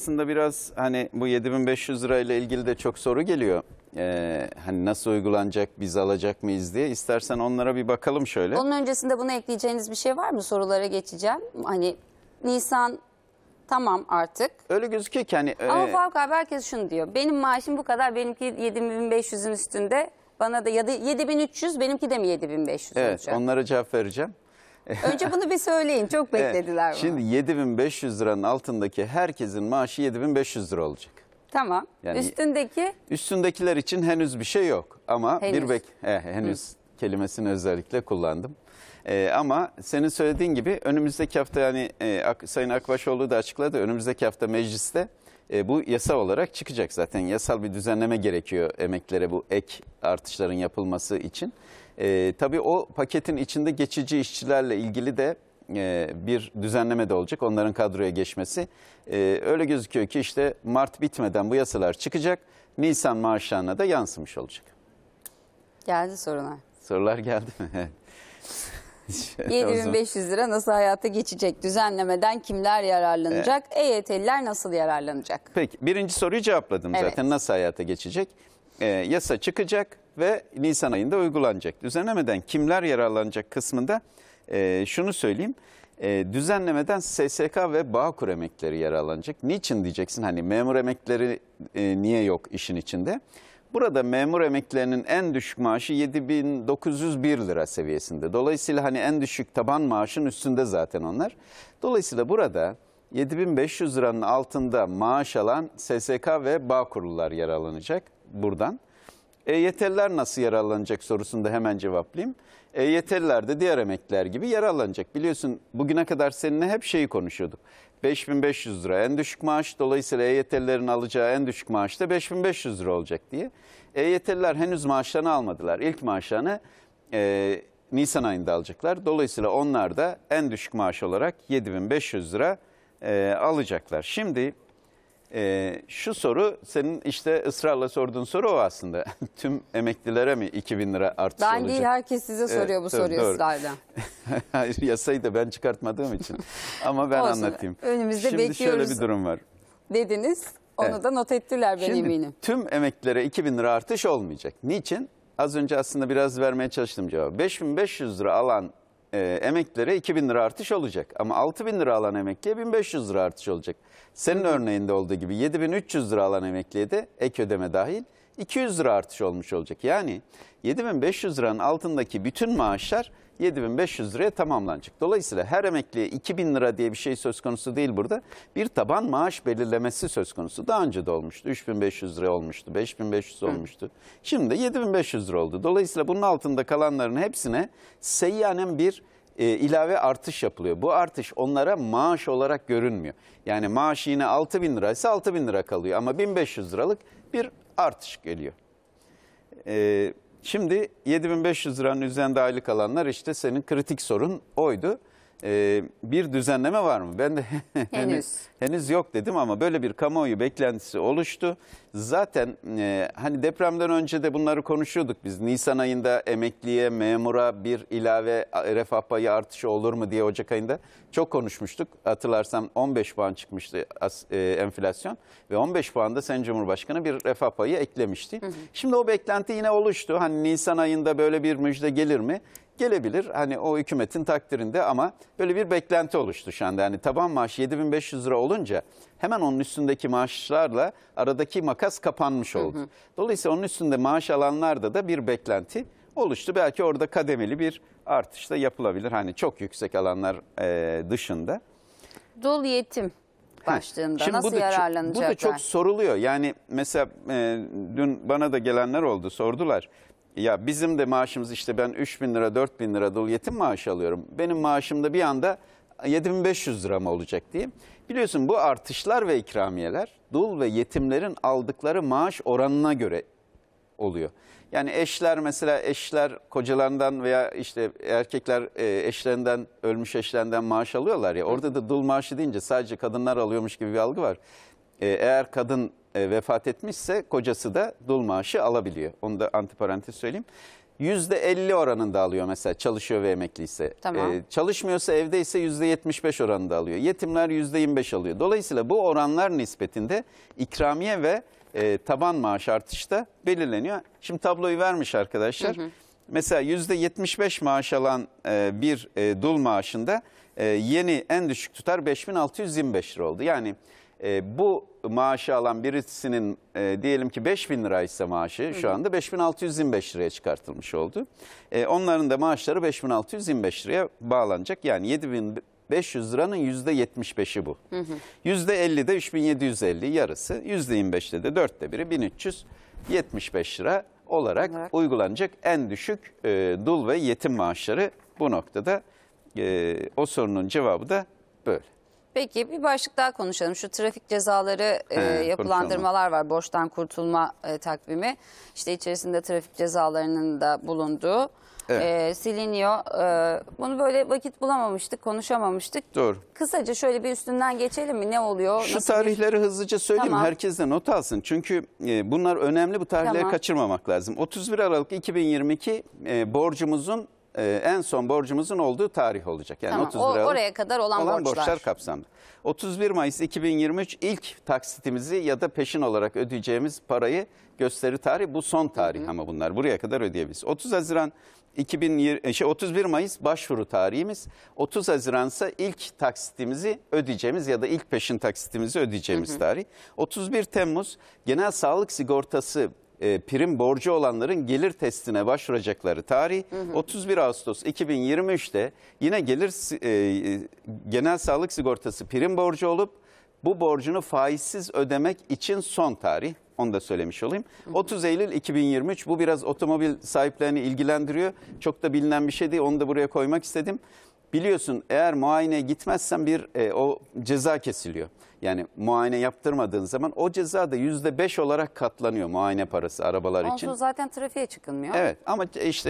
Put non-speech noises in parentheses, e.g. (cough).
aslında biraz hani bu 7500 lira ile ilgili de çok soru geliyor. Ee, hani nasıl uygulanacak, biz alacak mıyız diye. İstersen onlara bir bakalım şöyle. Onun öncesinde buna ekleyeceğiniz bir şey var mı? Sorulara geçeceğim. Hani Nisan tamam artık. Öyle gözüküyor ki hani. Ama e... Faruk abi herkes şunu diyor. Benim maaşım bu kadar. Benimki 7500'ün üstünde. Bana da ya da 7300 benimki de mi 7500 evet, olacak? Evet onlara cevap vereceğim. Önce bunu bir söyleyin. Çok beklediler bunu. Şimdi 7500 liranın altındaki herkesin maaşı 7500 lira olacak. Tamam. Yani Üstündeki? Üstündekiler için henüz bir şey yok ama Henüz. bir bek eh, henüz kelimesini özellikle kullandım. Ee, ama senin söylediğin gibi önümüzdeki hafta yani e, Sayın Akbaşoğlu da açıkladı önümüzdeki hafta mecliste e, bu yasal olarak çıkacak zaten. Yasal bir düzenleme gerekiyor emeklere bu ek artışların yapılması için. E, tabii o paketin içinde geçici işçilerle ilgili de e, bir düzenleme de olacak. Onların kadroya geçmesi. E, öyle gözüküyor ki işte Mart bitmeden bu yasalar çıkacak. Nisan maaşlarına da yansımış olacak. Geldi sorular. Sorular geldi mi? (laughs) 7500 lira nasıl hayata geçecek? Düzenlemeden kimler yararlanacak? Evet. EYT'liler nasıl yararlanacak? Peki birinci soruyu cevapladım evet. zaten nasıl hayata geçecek? E, yasa çıkacak ve Nisan ayında uygulanacak. Düzenlemeden kimler yararlanacak kısmında e, şunu söyleyeyim. E, düzenlemeden SSK ve Bağkur emekleri yararlanacak. Niçin diyeceksin hani memur emekleri e, niye yok işin içinde? Burada memur emeklilerinin en düşük maaşı 7901 lira seviyesinde. Dolayısıyla hani en düşük taban maaşın üstünde zaten onlar. Dolayısıyla burada 7500 liranın altında maaş alan SSK ve kurullar yer yararlanacak buradan. EYT'liler nasıl yararlanacak sorusunda hemen cevaplayayım. EYT'liler de diğer emekliler gibi yararlanacak. Biliyorsun bugüne kadar seninle hep şeyi konuşuyorduk. 5500 lira en düşük maaş dolayısıyla EYT'lilerin alacağı en düşük maaş da 5500 lira olacak diye. EYT'liler henüz maaşlarını almadılar. İlk maaşlarını e, Nisan ayında alacaklar. Dolayısıyla onlar da en düşük maaş olarak 7500 lira e, alacaklar. Şimdi ee, şu soru senin işte ısrarla sorduğun soru o aslında. (laughs) Tüm emeklilere mi 2000 lira artış ben olacak? Ben değil herkes size soruyor evet, bu soruyu doğru. ısrarla. (laughs) Hayır yasayı da ben çıkartmadığım için. Ama ben Olsun, anlatayım. Önümüzde Şimdi bekliyoruz. şöyle bir durum var. Dediniz onu evet. da not ettiler ben Şimdi, eminim. Tüm emeklilere 2000 lira artış olmayacak. Niçin? Az önce aslında biraz vermeye çalıştım cevabı. 5500 lira alan e, emeklilere 2000 lira artış olacak. Ama 6000 lira alan emekliye 1500 lira artış olacak. Senin örneğinde olduğu gibi 7300 lira alan emekliye de ek ödeme dahil 200 lira artış olmuş olacak. Yani 7500 liranın altındaki bütün maaşlar 7500 liraya tamamlanacak. Dolayısıyla her emekliye 2000 lira diye bir şey söz konusu değil burada. Bir taban maaş belirlemesi söz konusu. Daha önce de olmuştu. 3500 lira olmuştu, 5500 olmuştu. Şimdi de 7500 lira oldu. Dolayısıyla bunun altında kalanların hepsine seyyanen bir e, ilave artış yapılıyor. Bu artış onlara maaş olarak görünmüyor. Yani maaş yine 6000 bin liraysa 6000 lira kalıyor ama 1500 liralık bir artış geliyor. E, Şimdi 7500 liranın üzerinde aylık alanlar işte senin kritik sorun oydu e, bir düzenleme var mı? Ben de (laughs) henüz henüz yok dedim ama böyle bir kamuoyu beklentisi oluştu. Zaten e, hani depremden önce de bunları konuşuyorduk biz. Nisan ayında emekliye, memura bir ilave refah payı artışı olur mu diye Ocak ayında çok konuşmuştuk. Hatırlarsam 15 puan çıkmıştı as, e, enflasyon ve 15 puanda Sayın Cumhurbaşkanı bir refah payı eklemişti. Hı hı. Şimdi o beklenti yine oluştu. Hani Nisan ayında böyle bir müjde gelir mi? gelebilir. Hani o hükümetin takdirinde ama böyle bir beklenti oluştu şu anda. Yani taban maaş 7500 lira olunca hemen onun üstündeki maaşlarla aradaki makas kapanmış oldu. Dolayısıyla onun üstünde maaş alanlarda da bir beklenti oluştu. Belki orada kademeli bir artış da yapılabilir. Hani çok yüksek alanlar e, dışında. Dul yetim başlığında Şimdi nasıl yararlanacaklar? Bu da çok soruluyor. Yani mesela e, dün bana da gelenler oldu sordular. Ya bizim de maaşımız işte ben 3 bin lira 4 bin lira dul yetim maaşı alıyorum. Benim maaşımda bir anda 7500 lira mı olacak diye. Biliyorsun bu artışlar ve ikramiyeler dul ve yetimlerin aldıkları maaş oranına göre oluyor. Yani eşler mesela eşler kocalarından veya işte erkekler e, eşlerinden ölmüş eşlerinden maaş alıyorlar ya. Orada da dul maaşı deyince sadece kadınlar alıyormuş gibi bir algı var. E, eğer kadın e, vefat etmişse kocası da dul maaşı alabiliyor. Onu da antiparantez söyleyeyim. %50 oranında alıyor mesela çalışıyor ve emekliyse. Tamam. Ee, çalışmıyorsa evdeyse %75 oranında alıyor. Yetimler %25 alıyor. Dolayısıyla bu oranlar nispetinde ikramiye ve e, taban maaş artışta belirleniyor. Şimdi tabloyu vermiş arkadaşlar. Hı hı. Mesela %75 maaş alan e, bir e, dul maaşında e, yeni en düşük tutar 5625 lira oldu. Yani... E, bu maaşı alan birisinin e, diyelim ki 5 bin lira ise maaşı şu anda 5625 liraya çıkartılmış oldu. E, onların da maaşları 5625 liraya bağlanacak. Yani 7500 liranın %75'i bu. Hı hı. %50 de 3750 yarısı, 25'de de dörtte biri 1375 lira olarak evet. uygulanacak en düşük e, dul ve yetim maaşları bu noktada e, o sorunun cevabı da böyle. Peki bir başlık daha konuşalım. Şu trafik cezaları e, He, e, yapılandırmalar konuşalım. var. Borçtan kurtulma e, takvimi. İşte içerisinde trafik cezalarının da bulunduğu. Evet. E, siliniyor. E, bunu böyle vakit bulamamıştık, konuşamamıştık. Doğru. Kısaca şöyle bir üstünden geçelim mi? Ne oluyor? Şu nasıl tarihleri bir... hızlıca söyleyeyim. Tamam. Herkes de not alsın. Çünkü e, bunlar önemli. Bu tarihleri tamam. kaçırmamak lazım. 31 Aralık 2022 e, borcumuzun e, en son borcumuzun olduğu tarih olacak. Yani tamam, 30 o, oraya kadar olan, olan borçlar. borçlar kapsamlı. 31 Mayıs 2023 ilk taksitimizi ya da peşin olarak ödeyeceğimiz parayı gösteri tarih. Bu son tarih Hı. ama bunlar buraya kadar ödeyebiliriz. 30 Haziran 2020, e, şey 31 Mayıs başvuru tarihimiz. 30 Haziran ise ilk taksitimizi ödeyeceğimiz ya da ilk peşin taksitimizi ödeyeceğimiz hı hı. tarih. 31 Temmuz genel sağlık sigortası e, prim borcu olanların gelir testine başvuracakları tarih hı hı. 31 Ağustos 2023'te yine gelir e, genel sağlık sigortası prim borcu olup bu borcunu faizsiz ödemek için son tarih. Onu da söylemiş olayım. 30 Eylül 2023 bu biraz otomobil sahiplerini ilgilendiriyor. Çok da bilinen bir şey değil. Onu da buraya koymak istedim. Biliyorsun eğer muayene gitmezsen bir e, o ceza kesiliyor. Yani muayene yaptırmadığın zaman o ceza da yüzde beş olarak katlanıyor muayene parası arabalar için. Onsuz zaten trafiğe çıkılmıyor. Evet ama işte